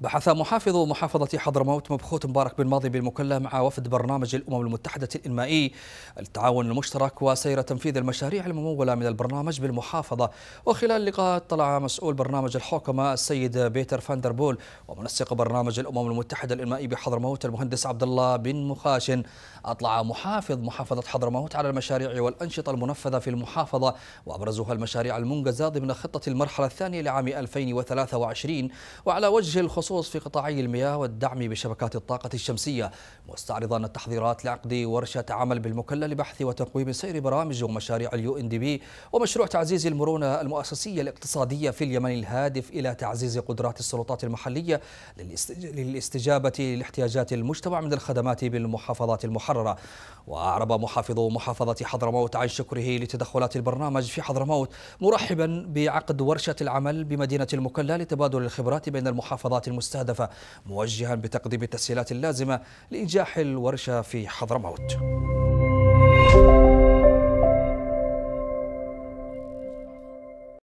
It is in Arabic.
بحث محافظ محافظة حضرموت مبخوت مبارك بن ماضي بالمكلا مع وفد برنامج الأمم المتحدة الإنمائي التعاون المشترك وسير تنفيذ المشاريع الممولة من البرنامج بالمحافظة وخلال اللقاء طلع مسؤول برنامج الحوكمة السيد بيتر فاندربول ومنسق برنامج الأمم المتحدة الإنمائي بحضرموت المهندس عبد الله بن مخاشن أطلع محافظ محافظة حضرموت على المشاريع والأنشطة المنفذة في المحافظة وأبرزها المشاريع المنجزة ضمن خطة المرحلة الثانية لعام 2023 وعلى وجه الخصوص بخصوص في قطاعي المياه والدعم بشبكات الطاقة الشمسية مستعرضا التحضيرات لعقد ورشة عمل بالمكلة لبحث وتقويم سير برامج ومشاريع اليو ان دي بي ومشروع تعزيز المرونة المؤسسية الاقتصادية في اليمن الهادف إلى تعزيز قدرات السلطات المحلية للاستجابة لاحتياجات المجتمع من الخدمات بالمحافظات المحررة وأعرب محافظ محافظة حضرموت عن شكره لتدخلات البرنامج في حضرموت مرحبا بعقد ورشة العمل بمدينة المكلة لتبادل الخبرات بين المحافظات المستهدفة موجها بتقديم التسهيلات اللازمة لإنجاح الورشة في حضرموت